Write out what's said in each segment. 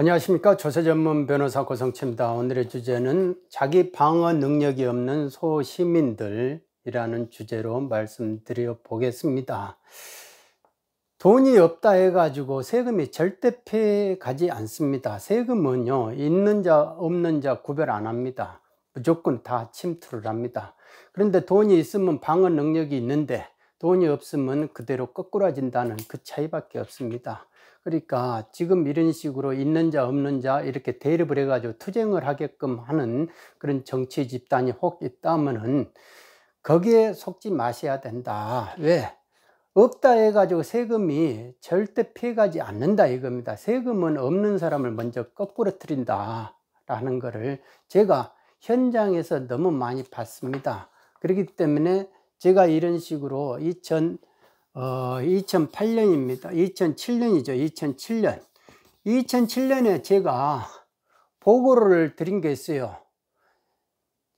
안녕하십니까 조세 전문 변호사 고성치입니다. 오늘의 주제는 자기 방어 능력이 없는 소시민들이라는 주제로 말씀드려 보겠습니다. 돈이 없다 해가지고 세금이 절대 피해 가지 않습니다. 세금은요 있는 자 없는 자 구별 안 합니다. 무조건 다 침투를 합니다. 그런데 돈이 있으면 방어 능력이 있는데 돈이 없으면 그대로 거꾸라진다는 그 차이밖에 없습니다. 그러니까 지금 이런 식으로 있는 자 없는 자 이렇게 대립을 해가지고 투쟁을 하게끔 하는 그런 정치 집단이 혹 있다면은 거기에 속지 마셔야 된다. 왜? 없다 해가지고 세금이 절대 피해가지 않는다 이겁니다. 세금은 없는 사람을 먼저 거꾸로뜨린다 라는 거를 제가 현장에서 너무 많이 봤습니다. 그렇기 때문에 제가 이런 식으로 2000 어, 2008년입니다. 2007년이죠. 2007년. 2007년에 제가 보고를 드린 게 있어요.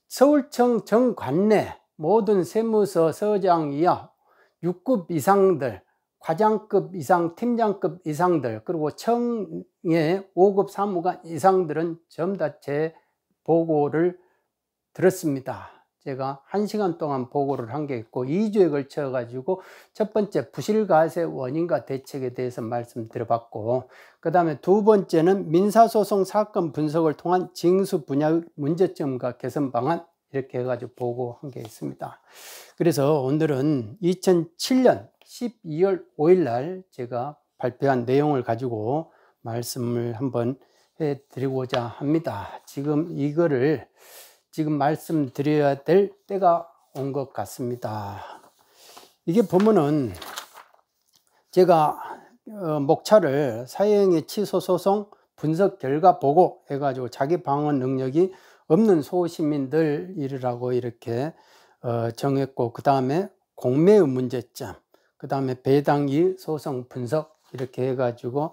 서울청 정관내 모든 세무서 서장 이하 6급 이상들, 과장급 이상, 팀장급 이상들, 그리고 청의 5급 사무관 이상들은 전부 다제 보고를 들었습니다. 제가 한시간 동안 보고를 한 게 있고 2주에 걸쳐 가지고 첫 번째 부실가세 원인과 대책에 대해서 말씀드려 봤고 그 다음에 두 번째는 민사소송 사건 분석을 통한 징수 분야 문제점과 개선 방안 이렇게 해가지고 보고한 게 있습니다 그래서 오늘은 2007년 12월 5일 날 제가 발표한 내용을 가지고 말씀을 한번 해드리고자 합니다 지금 이거를 지금 말씀드려야 될 때가 온 것 같습니다. 이게 보면은 제가 어, 목차를 사형의 취소 소송 분석 결과 보고 해가지고 자기 방어 능력이 없는 소시민들 이라고 이렇게 어, 정했고 그 다음에 공매의 문제점 그 다음에 배당이 소송 분석 이렇게 해가지고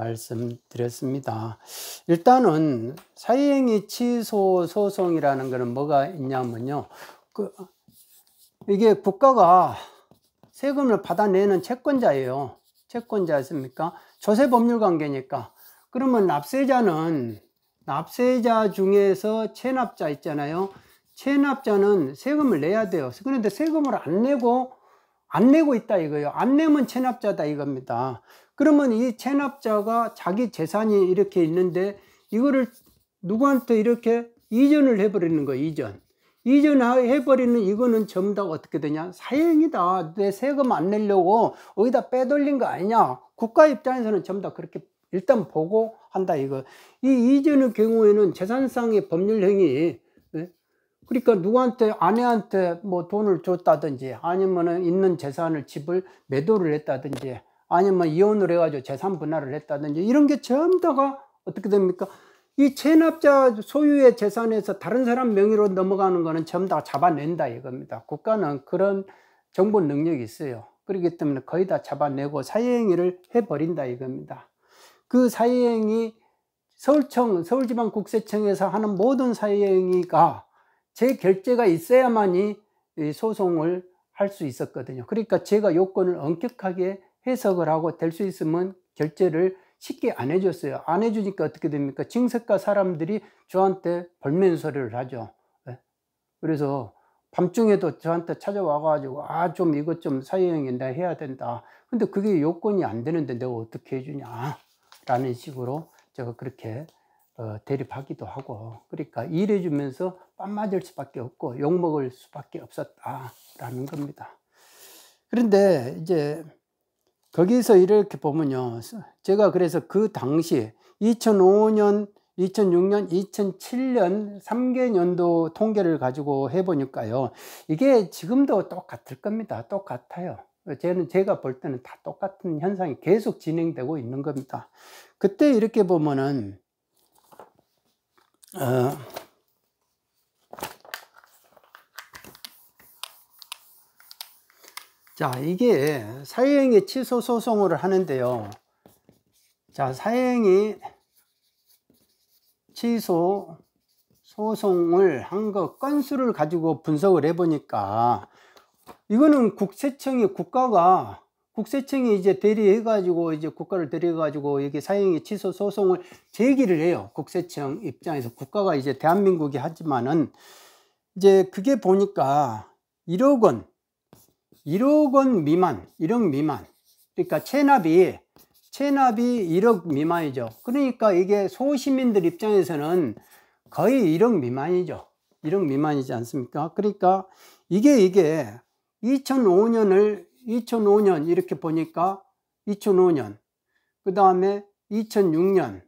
말씀드렸습니다. 일단은 사행위 취소 소송이라는 것은 뭐가 있냐면요. 그 이게 국가가 세금을 받아내는 채권자예요. 채권자 였습니까 조세 법률 관계니까. 그러면 납세자는 납세자 중에서 체납자 있잖아요. 체납자는 세금을 내야 돼요. 그런데 세금을 안 내고 안 내고 있다 이거예요. 안 내면 체납자다 이겁니다. 그러면 이 체납자가 자기 재산이 이렇게 있는데 이거를 누구한테 이렇게 이전을 해버리는 거예요 이전 이전해버리는 이거는 전부 다 어떻게 되냐 사형이다 내 세금 안 내려고 어디다 빼돌린 거 아니냐 국가 입장에서는 전부 다 그렇게 일단 보고 한다 이거 이 이전의 경우에는 재산상의 법률행위 예? 그러니까 누구한테 아내한테 뭐 돈을 줬다든지 아니면은 있는 재산을 집을 매도를 했다든지 아니면 뭐 이혼을 해가지고 재산 분할을 했다든지 이런 게 전부 다가 어떻게 됩니까? 이 체납자 소유의 재산에서 다른 사람 명의로 넘어가는 거는 전부 다 잡아낸다 이겁니다. 국가는 그런 정보 능력이 있어요. 그렇기 때문에 거의 다 잡아내고 사회행위를 해버린다 이겁니다. 그 사회행위 서울청, 서울지방국세청에서 하는 모든 사회행위가 제결제가 있어야만이 소송을 할 수 있었거든요. 그러니까 제가 요건을 엄격하게 해석을 하고 될 수 있으면 결제를 쉽게 안 해줬어요. 안 해주니까 어떻게 됩니까? 증세가 사람들이 저한테 벌면 소리를 하죠. 예. 그래서 밤중에도 저한테 찾아와가지고 아 좀 이것 좀 사회형이나 해야 된다. 근데 그게 요건이 안 되는데 내가 어떻게 해주냐 라는 식으로 제가 그렇게 어, 대립하기도 하고 그러니까 일해주면서 빰 맞을 수밖에 없고 욕먹을 수밖에 없었다라는 겁니다. 그런데 이제 거기서 이렇게 보면요. 제가 그래서 그 당시 2005년, 2006년, 2007년 3개 년도 통계를 가지고 해보니까요. 이게 지금도 똑같을 겁니다. 똑같아요. 저는 제가 볼 때는 다 똑같은 현상이 계속 진행되고 있는 겁니다. 그때 이렇게 보면은, 어, 자, 이게 사행의 취소 소송을 하는데요. 자, 사행이 취소 소송을 한 것 건수를 가지고 분석을 해보니까 이거는 국세청이 국가가 국세청이 이제 대리해가지고 이제 국가를 대리해가지고 여기 사행의 취소 소송을 제기를 해요. 국세청 입장에서 국가가 이제 대한민국이 하지만은 이제 그게 보니까 1억 원 1억 원 미만, 1억 미만. 그러니까 체납이 체납이 1억 미만이죠. 그러니까 이게 소시민들 입장에서는 거의 1억 미만이죠. 1억 미만이지 않습니까? 그러니까 이게 이게 2005년을 2005년 이렇게 보니까 2005년 그 다음에 2006년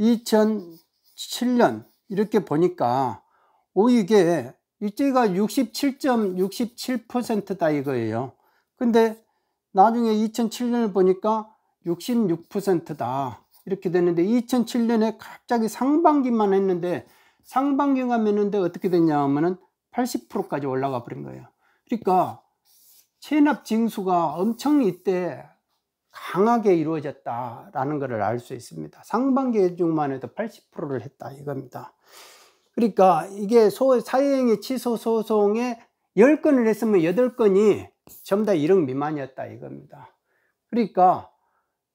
2007년 이렇게 보니까 오 이게 이때가 67.67%다 이거예요. 근데 나중에 2007년을 보니까 66%다 이렇게 됐는데 2007년에 갑자기 상반기만 했는데 상반기가 했는데 어떻게 됐냐 하면은 80%까지 올라가 버린 거예요. 그러니까 체납 징수가 엄청 이때 강하게 이루어졌다라는 것을 알 수 있습니다. 상반기 중만 해도 80%를 했다 이겁니다. 그러니까 이게 소, 사회행위 취소 소송에 10건을 했으면 8건이 전부 다 1억 미만이었다 이겁니다. 그러니까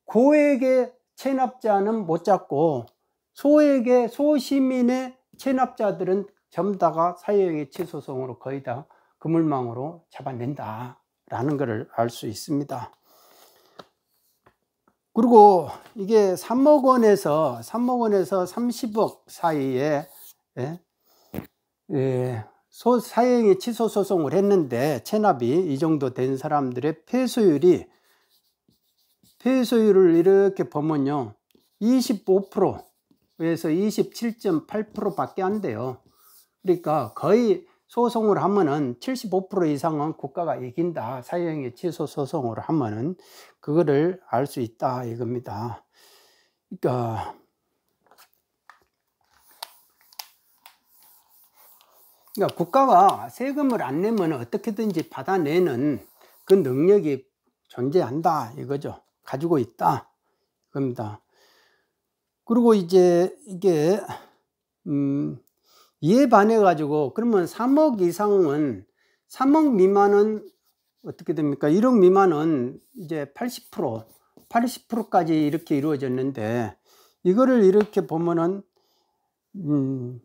고액의 체납자는 못 잡고 소액의 소시민의 체납자들은 전부 다가 사회행위 취소송으로 거의 다 그물망으로 잡아낸다 라는 것을 알 수 있습니다. 그리고 이게 3억 원에서 3억 원에서 30억 사이에 예? 예, 소, 사형이 취소 소송을 했는데 체납이 이 정도 된 사람들의 폐소율이 폐소율을 이렇게 보면요 25%에서 27.8%밖에 안 돼요 그러니까 거의 소송을 하면은 75% 이상은 국가가 이긴다 사형의 취소 소송을 하면은 그거를 알 수 있다 이겁니다 그러니까 그러니까 국가가 세금을 안 내면 어떻게든지 받아내는 그 능력이 존재한다 이거죠. 가지고 있다 겁니다. 그리고 이제 이게 음 이에 반해 가지고 그러면 3억 이상은 3억 미만은 어떻게 됩니까? 1억 미만은 이제 80% 80%까지 이렇게 이루어졌는데 이거를 이렇게 보면은 음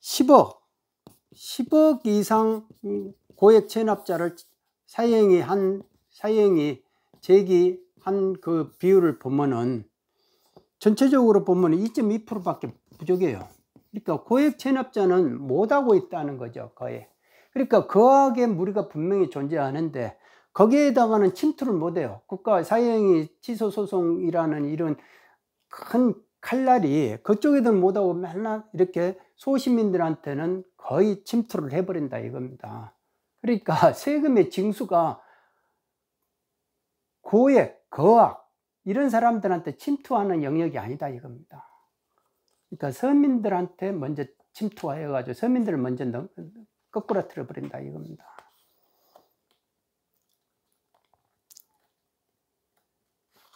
10억 10억 이상 고액 체납자를 사행이 한 사행이 제기한 그 비율을 보면은 전체적으로 보면 은 2.2%밖에 부족해요. 그러니까 고액 체납자는 못하고 있다는 거죠, 거의. 그러니까 거하게 무리가 분명히 존재하는데 거기에다가는 침투를 못해요. 국가 사행이 취소 소송이라는 이런 큰 칼날이 그쪽에들 못오고 맨날 이렇게 소시민들한테는 거의 침투를 해버린다 이겁니다. 그러니까 세금의 징수가 고액, 거악 이런 사람들한테 침투하는 영역이 아니다 이겁니다. 그러니까 서민들한테 먼저 침투하여가지고 서민들을 먼저 거꾸로 틀어버린다 이겁니다.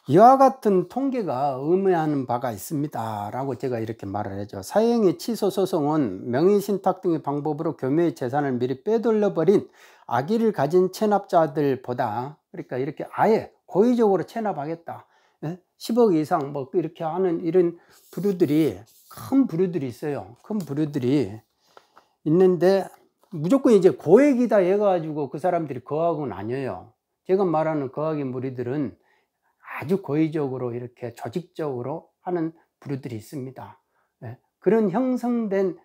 이와 같은 통계가 의미하는 바가 있습니다. 라고 제가 이렇게 말을 하죠. 사형의 취소 소송은 명의신탁 등의 방법으로 교묘의 재산을 미리 빼돌려버린 악의를 가진 체납자들보다 그러니까 이렇게 아예 고의적으로 체납하겠다. 10억 예? 이상 뭐 이렇게 하는 이런 부류들이 큰 부류들이 있어요. 큰 부류들이 있는데 무조건 이제 고액이다 해가지고 그 사람들이 거하고는 아니에요. 제가 말하는 거하기 무리들은 아주 고의적으로 이렇게 조직적으로 하는 부류들이 있습니다. 예, 그런 형성된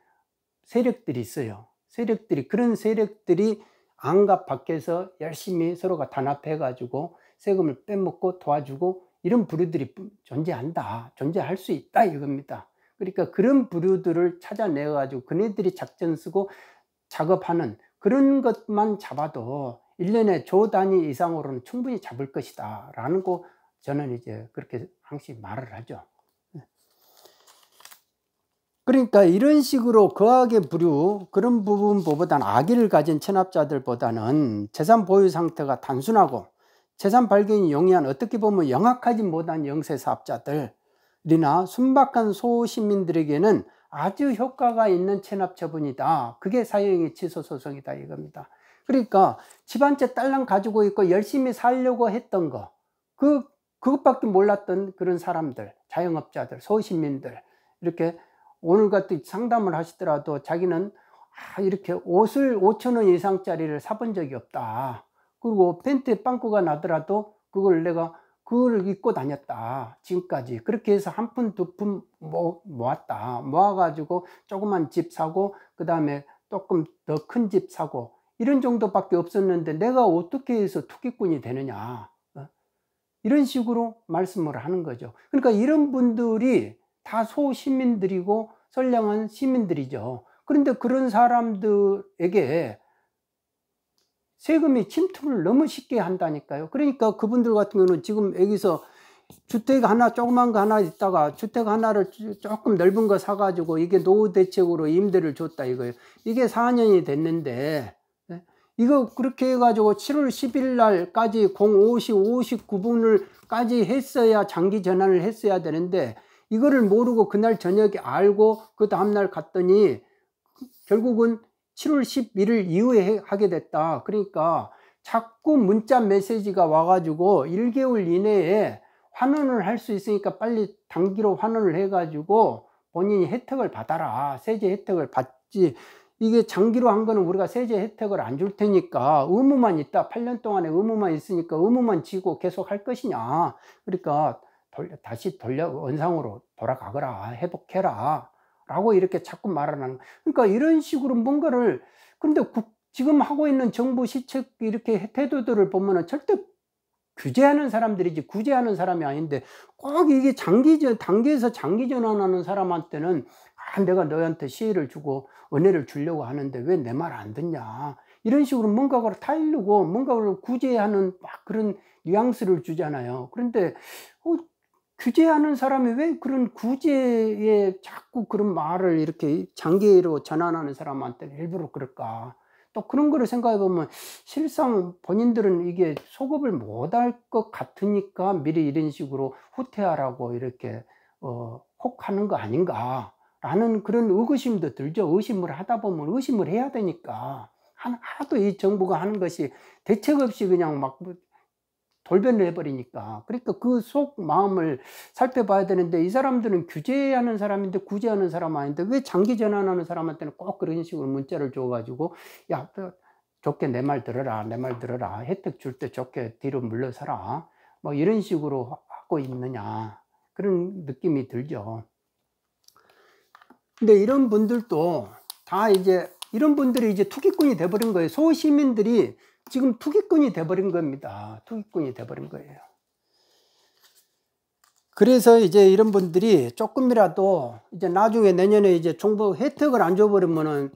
세력들이 있어요. 세력들이 그런 세력들이 안과 밖에서 열심히 서로가 단합해 가지고 세금을 빼먹고 도와주고 이런 부류들이 존재한다. 존재할 수 있다 이겁니다. 그러니까 그런 부류들을 찾아내 가지고 그네들이 작전 쓰고 작업하는 그런 것만 잡아도 1년에 조 단위 이상으로는 충분히 잡을 것이다 라는 거 저는 이제 그렇게 항상 말을 하죠. 예. 그러니까 이런 식으로 거하게 부류 그런 부분보다는 악의를 가진 체납자들보다는 재산 보유 상태가 단순하고 재산 발견이 용이한 어떻게 보면 영악하지 못한 영세 사업자들이나 순박한 소시민들에게는 아주 효과가 있는 체납 처분이다. 그게 사형의 취소 소송이다 이겁니다. 그러니까 집안채 딸랑 가지고 있고 열심히 살려고 했던 거, 그 그것밖에 몰랐던 그런 사람들, 자영업자들, 소시민들 이렇게 오늘 같은 상담을 하시더라도 자기는 아, 이렇게 옷을 5천 원 이상짜리를 사본 적이 없다. 그리고 팬티에 빵꾸가 나더라도 그걸 내가 그걸 입고 다녔다. 지금까지 그렇게 해서 한 푼 두 푼 모았다. 모아가지고 조그만 집 사고 그 다음에 조금 더 큰 집 사고 이런 정도밖에 없었는데 내가 어떻게 해서 투기꾼이 되느냐. 이런 식으로 말씀을 하는 거죠. 그러니까 이런 분들이 다 소시민들이고 선량한 시민들이죠. 그런데 그런 사람들에게 세금이 침투를 너무 쉽게 한다니까요. 그러니까 그분들 같은 경우는 지금 여기서 주택 하나 조그만 거 하나 있다가 주택 하나를 조금 넓은 거 사가지고 이게 노후 대책으로 임대를 줬다 이거예요. 이게 4년이 됐는데 이거 그렇게 해가지고 7월 10일 날까지 05시 59분을까지 했어야 장기 전환을 했어야 되는데 이거를 모르고 그날 저녁에 알고 그 다음날 갔더니 결국은 7월 11일 이후에 하게 됐다. 그러니까 자꾸 문자 메시지가 와가지고 1개월 이내에 환원을 할 수 있으니까 빨리 단기로 환원을 해가지고 본인이 혜택을 받아라. 세제 혜택을 받지 이게 장기로 한 거는 우리가 세제 혜택을 안 줄 테니까 의무만 있다. 8년 동안의 의무만 있으니까 의무만 지고 계속 할 것이냐. 그러니까 돌려, 다시 돌려 원상으로 돌아가거라. 회복해라. 라고 이렇게 자꾸 말하는 그러니까 이런 식으로 뭔가를 근데 국, 지금 하고 있는 정부 시책 이렇게 태도들을 보면은 절대 규제하는 사람들이지 구제하는 사람이 아닌데 꼭 이게 장기 전 단계에서 장기 전환하는 사람한테는 아, 내가 너한테 시혜를 주고 은혜를 주려고 하는데 왜 내 말 안 듣냐. 이런 식으로 뭔가를 타이르고 뭔가를 구제하는 막 그런 뉘앙스를 주잖아요. 그런데 어, 규제하는 사람이 왜 그런 구제에 자꾸 그런 말을 이렇게 장기로 전환하는 사람한테 일부러 그럴까? 또 그런 거를 생각해 보면 실상 본인들은 이게 소급을 못 할 것 같으니까 미리 이런 식으로 후퇴하라고 이렇게 어, 혹하는 거 아닌가? 라는 그런 의구심도 들죠. 의심을 하다 보면 의심을 해야 되니까. 하도 이 정부가 하는 것이 대책 없이 그냥 막 뭐 돌변을 해버리니까. 그러니까 그 속 마음을 살펴봐야 되는데 이 사람들은 규제하는 사람인데 구제하는 사람 아닌데 왜 장기 전환하는 사람한테는 꼭 그런 식으로 문자를 줘가지고 야, 좋게 내 말 들어라, 내 말 들어라. 혜택 줄 때 좋게 뒤로 물러서라. 뭐 이런 식으로 하고 있느냐. 그런 느낌이 들죠. 근데 이런 분들도 다 이제 이런 분들이 이제 투기꾼이 돼버린 거예요. 소시민들이 지금 투기꾼이 돼버린 겁니다. 아, 투기꾼이 돼버린 거예요. 그래서 이제 이런 분들이 조금이라도 이제 나중에 내년에 이제 종부 혜택을 안 줘버리면은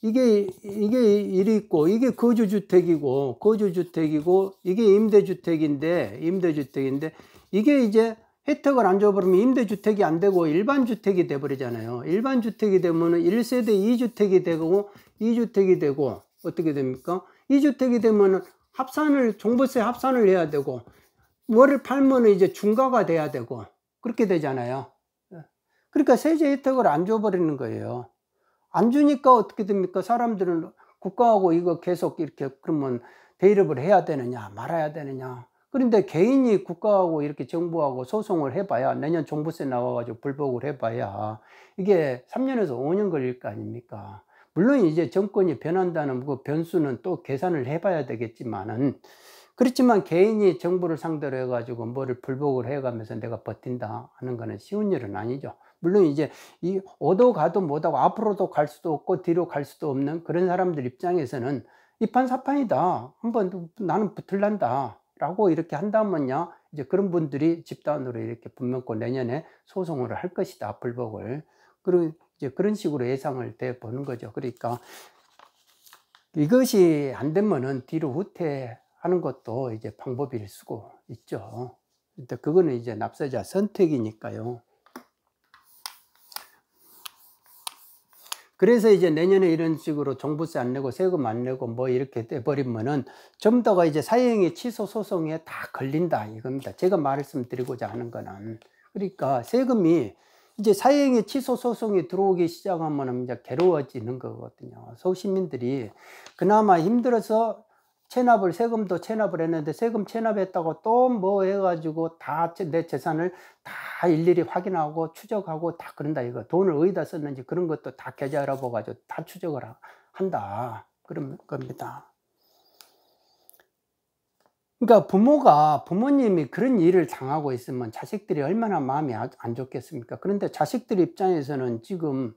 이게 이게 일이 있고 이게 거주주택이고 거주주택이고 이게 임대주택인데 임대주택인데 이게 이제 혜택을 안 줘버리면 임대주택이 안 되고 일반주택이 돼버리잖아요. 일반주택이 되면 1세대 2주택이 되고 2주택이 되고 어떻게 됩니까? 2주택이 되면 합산을 종부세 합산을 해야 되고 월를 팔면 이제 중과가 돼야 되고 그렇게 되잖아요. 예. 그러니까 세제 혜택을 안 줘버리는 거예요. 안 주니까 어떻게 됩니까? 사람들은 국가하고 이거 계속 이렇게 그러면 대립을 해야 되느냐 말아야 되느냐 그런데 개인이 국가하고 이렇게 정부하고 소송을 해봐야 내년 종부세 나와가지고 불복을 해봐야 이게 3년에서 5년 걸릴 거 아닙니까? 물론 이제 정권이 변한다는 그 변수는 또 계산을 해봐야 되겠지만은 그렇지만 개인이 정부를 상대로 해가지고 뭐를 불복을 해가면서 내가 버틴다 하는 거는 쉬운 일은 아니죠. 물론 이제 이 오도 가도 못하고 앞으로도 갈 수도 없고 뒤로 갈 수도 없는 그런 사람들 입장에서는 이판사판이다. 한번 나는 붙을란다. 라고 이렇게 한다면요. 이제 그런 분들이 집단으로 이렇게 분명권 내년에 소송을 할 것이다. 불복을. 그런 이제 그런 식으로 예상을 돼 보는 거죠. 그러니까 이것이 안 되면은 뒤로 후퇴하는 것도 이제 방법일 수고 있죠. 일단 그거는 이제 납세자 선택이니까요. 그래서 이제 내년에 이런 식으로 종부세 안 내고 세금 안 내고 뭐 이렇게 돼버리면은 점도가 이제 사형의 취소 소송에 다 걸린다 이겁니다. 제가 말씀드리고자 하는 거는 그러니까 세금이 이제 사형의 취소 소송이 들어오기 시작하면 이제 괴로워지는 거거든요. 서울시민들이 그나마 힘들어서 체납을 세금도 체납을 했는데 세금 체납했다고 또 뭐 해가지고 다 내 재산을 다 일일이 확인하고 추적하고 다 그런다 이거 돈을 어디다 썼는지 그런 것도 다 계좌 알아보가지고 다 추적을 한다 그런 겁니다. 그러니까 부모가 부모님이 그런 일을 당하고 있으면 자식들이 얼마나 마음이 아, 안 좋겠습니까? 그런데 자식들 입장에서는 지금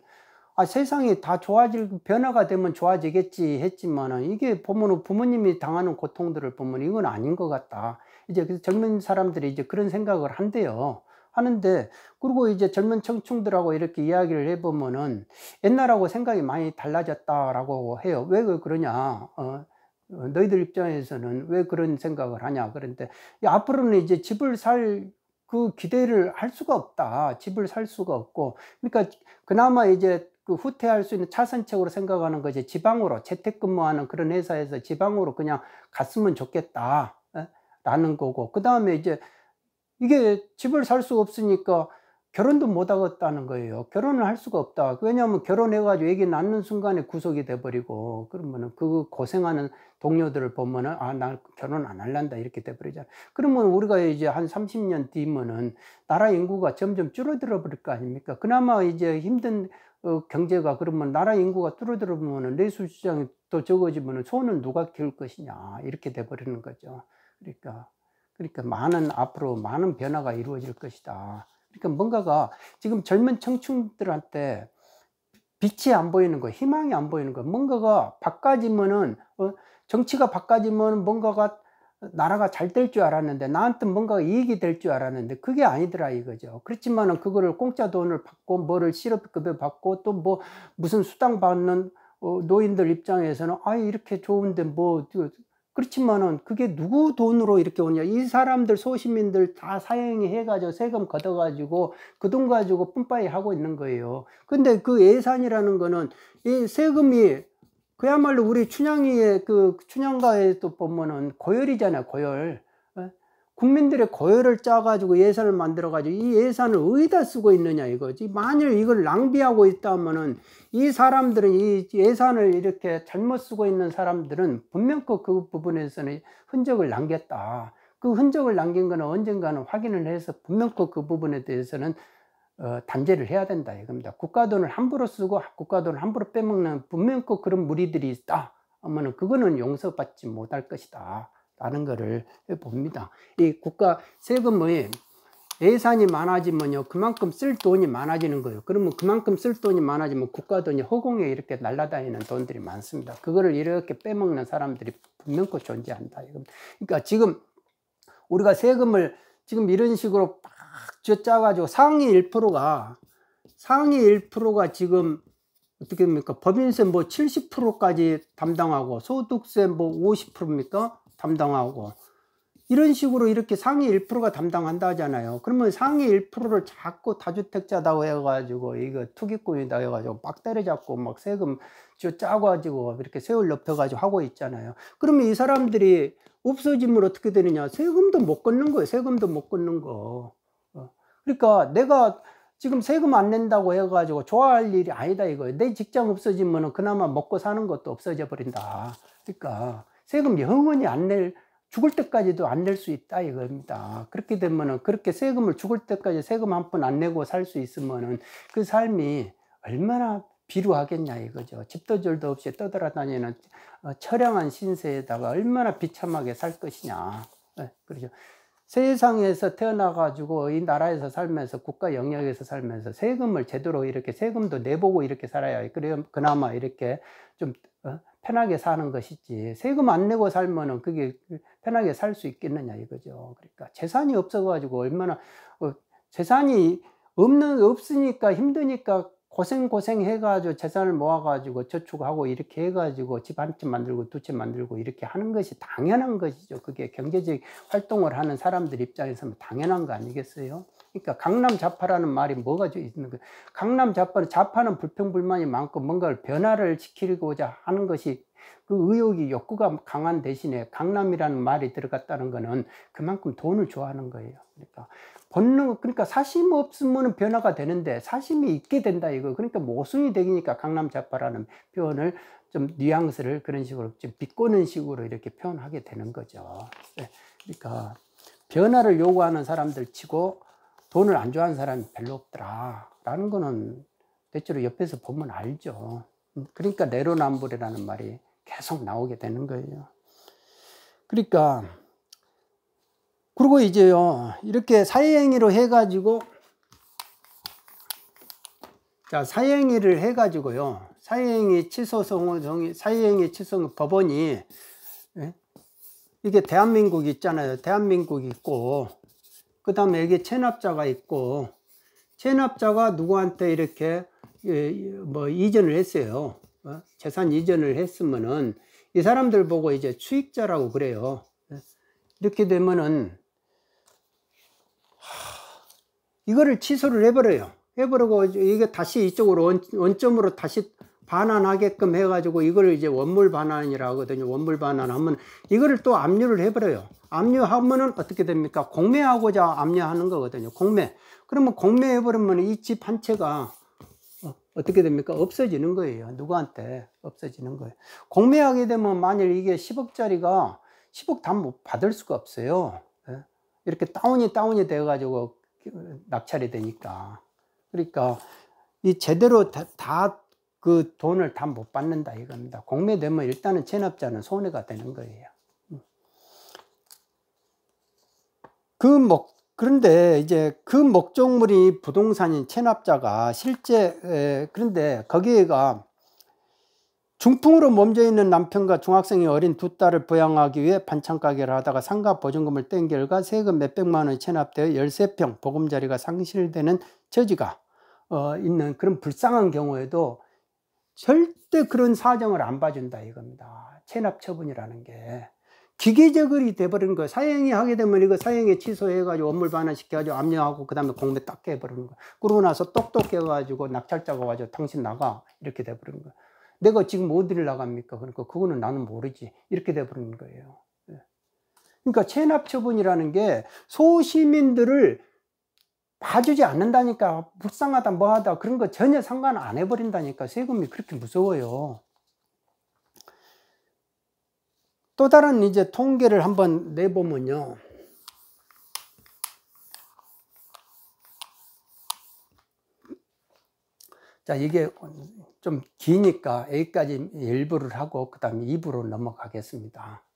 아, 세상이 다 좋아질, 변화가 되면 좋아지겠지 했지만은 이게 보면 부모님이 당하는 고통들을 보면 이건 아닌 것 같다. 이제 그래서 젊은 사람들이 이제 그런 생각을 한대요. 하는데 그리고 이제 젊은 청춘들하고 이렇게 이야기를 해보면은 옛날하고 생각이 많이 달라졌다라고 해요. 왜 그, 그러냐? 어, 어, 너희들 입장에서는 왜 그런 생각을 하냐? 그런데 앞으로는 이제 집을 살 그 기대를 할 수가 없다. 집을 살 수가 없고 그러니까 그나마 이제 그 후퇴할 수 있는 차선책으로 생각하는 거지 지방으로 재택근무하는 그런 회사에서 지방으로 그냥 갔으면 좋겠다 라는 거고 그 다음에 이제 이게 집을 살 수 없으니까 결혼도 못 하겠다는 거예요 결혼을 할 수가 없다 왜냐하면 결혼해 가지고 애기 낳는 순간에 구속이 돼 버리고 그러면은 그 고생하는 동료들을 보면은 아나 결혼 안 할란다 이렇게 돼 버리잖아 그러면 우리가 이제 한 30년 뒤면은 나라 인구가 점점 줄어들어 버릴 거 아닙니까 그나마 이제 힘든 어, 경제가 그러면 나라 인구가 줄어들어보면 내수 시장이 더 적어지면 손은 누가 키울 것이냐 이렇게 돼버리는 거죠. 그러니까 그러니까 많은 앞으로 많은 변화가 이루어질 것이다. 그러니까 뭔가가 지금 젊은 청춘들한테 빛이 안 보이는 거, 희망이 안 보이는 거, 뭔가가 바꿔지면은 어, 정치가 바꿔지면 뭔가가 나라가 잘 될 줄 알았는데 나한테 뭔가 이익이 될 줄 알았는데 그게 아니더라 이거죠. 그렇지만은 그거를 공짜 돈을 받고 뭐를 실업급여 받고 또 뭐 무슨 수당 받는 어, 노인들 입장에서는 아 이렇게 좋은데 뭐 그렇지만은 그게 누구 돈으로 이렇게 오냐 이 사람들 소시민들 다 사행이 해가지고 세금 걷어가지고 그 돈 가지고 뿜빠이 하고 있는 거예요. 근데 그 예산이라는 거는 이 세금이 그야말로 우리 춘향이의 그춘향가에도 보면은 고열이잖아요, 고열. 예? 국민들의 고열을 짜가지고 예산을 만들어가지고 이 예산을 어디다 쓰고 있느냐 이거지. 만일 이걸 낭비하고 있다면은 이 사람들은 이 예산을 이렇게 잘못 쓰고 있는 사람들은 분명히 그, 그 부분에서는 흔적을 남겼다. 그 흔적을 남긴 거는 언젠가는 확인을 해서 분명히 그, 그 부분에 대해서는 어, 단죄를 해야 된다 이겁니다. 국가 돈을 함부로 쓰고 국가 돈을 함부로 빼먹는 분명히 그런 무리들이 있다. 하면은 그거는 용서받지 못할 것이다. 라는 것을 봅니다. 이 국가 세금의 예산이 많아지면요. 그만큼 쓸 돈이 많아지는 거예요. 그러면 그만큼 쓸 돈이 많아지면 국가 돈이 허공에 이렇게 날아다니는 돈들이 많습니다. 그거를 이렇게 빼먹는 사람들이 분명히 존재한다. 그러니까 지금 우리가 세금을 지금 이런 식으로 쥐어짜가지고 상위 1%가 상위 1%가 지금 어떻게 됩니까? 법인세 뭐 70%까지 담당하고 소득세 뭐 50%입니까? 담당하고 이런 식으로 이렇게 상위 1%가 담당한다 하잖아요. 그러면 상위 1%를 자꾸 다주택자다고 해가지고 이거 투기꾼이다 해가지고 막 때려잡고 막 세금 짜가지고 이렇게 세율 높여가지고 하고 있잖아요. 그러면 이 사람들이 없어지면 어떻게 되느냐? 세금도 못 걷는 거예요. 세금도 못 걷는 거. 그러니까 내가 지금 세금 안 낸다고 해가지고 좋아할 일이 아니다 이거예요. 내 직장 없어지면 그나마 먹고 사는 것도 없어져 버린다. 그러니까 세금 영원히 안 낼, 죽을 때까지도 안 낼 수 있다 이겁니다. 그렇게 되면은 그렇게 세금을 죽을 때까지 세금 한 푼 안 내고 살 수 있으면은 그 삶이 얼마나 비루하겠냐 이거죠. 집도 절도 없이 떠돌아다니는 철량한 어, 신세에다가 얼마나 비참하게 살 것이냐. 그렇죠. 세상에서 태어나가지고 이 나라에서 살면서 국가 영역에서 살면서 세금을 제대로 이렇게 세금도 내보고 이렇게 살아야 그래야 그나마 이렇게 좀 어, 편하게 사는 것이지 세금 안 내고 살면은 그게 편하게 살 수 있겠느냐 이거죠. 그러니까 재산이 없어가지고 얼마나 어, 재산이 없는 없으니까 힘드니까 고생 고생 해가지고 재산을 모아가지고 저축하고 이렇게 해가지고 집 한 채 만들고 두 채 만들고 이렇게 하는 것이 당연한 것이죠. 그게 경제적 활동을 하는 사람들 입장에서는 당연한 거 아니겠어요? 그러니까 강남 좌파라는 말이 뭐가 있는 거예요? 강남 좌파는 좌파는 불평불만이 많고 뭔가를 변화를 시키고자 하는 것이 그 의욕이 욕구가 강한 대신에 강남이라는 말이 들어갔다는 거는 그만큼 돈을 좋아하는 거예요. 그러니까 본능, 그러니까 사심 없으면 변화가 되는데 사심이 있게 된다 이거. 그러니까 모순이 되니까 강남자파라는 표현을 좀 뉘앙스를 그런 식으로 좀 비꼬는 식으로 이렇게 표현하게 되는 거죠. 네. 그러니까 변화를 요구하는 사람들 치고 돈을 안 좋아하는 사람이 별로 없더라. 라는 거는 대체로 옆에서 보면 알죠. 음, 그러니까 내로남불이라는 말이 계속 나오게 되는 거예요. 그러니까 그리고 이제요, 이렇게 사행위로 해가지고, 자, 사행위를 해가지고요, 사행위 취소성 사행위 취소 법원이, 예? 이게 대한민국 있잖아요. 대한민국 있고, 그 다음에 여기 체납자가 있고, 체납자가 누구한테 이렇게, 예, 뭐, 이전을 했어요. 어? 재산 이전을 했으면은, 이 사람들 보고 이제 수익자라고 그래요. 예? 이렇게 되면은, 이거를 취소를 해버려요. 해버리고 이게 다시 이쪽으로 원, 점으로 다시 반환하게끔 해가지고 이걸 이제 원물 반환이라 하거든요. 원물 반환하면 이거를 또 압류를 해버려요. 압류하면은 어떻게 됩니까? 공매하고자 압류하는 거거든요. 공매. 그러면 공매해버리면 이 집 한 채가 어, 어떻게 됩니까? 없어지는 거예요. 누구한테 없어지는 거예요. 공매하게 되면 만일 이게 10억짜리가 10억 다못 받을 수가 없어요. 예? 이렇게 다운이 다운이 돼가지고 낙찰이 되니까. 그러니까 이 제대로 다 그 돈을 다 못 받는다 이겁니다. 공매되면 일단은 체납자는 손해가 되는 거예요. 그 목, 그런데 이제 그 목적물이 부동산인 체납자가 실제, 그런데 거기가 중풍으로 몸져 있는 남편과 중학생의 어린 두 딸을 부양하기 위해 반찬 가게를 하다가 상가 보증금을 뗀 결과 세금 몇백만 원이 체납되어 13평 보금자리가 상실되는 처지가 어, 있는 그런 불쌍한 경우에도 절대 그런 사정을 안 봐준다 이겁니다. 체납 처분이라는 게 기계적으로 돼버린 거예요. 사행이 하게 되면 이거 사행에 취소해가지고 업무를 반환시켜가지고 압류하고 그 다음에 공매 딱 깨버리는 거예요. 그러고 나서 똑똑 해가지고 낙찰자가 와가지고 당신 나가 이렇게 돼버리는 거예요. 내가 지금 뭐 어디를 나갑니까? 그러니까 그거는 나는 모르지. 이렇게 돼버리는 거예요. 예. 그러니까 체납 처분이라는 게 소시민들을 봐주지 않는다니까 불쌍하다 뭐하다 그런 거 전혀 상관 안 해버린다니까 세금이 그렇게 무서워요. 또 다른 이제 통계를 한번 내보면요. 자, 이게 좀 기니까 여기까지 1부를 하고 그 다음에 2부로 넘어가겠습니다.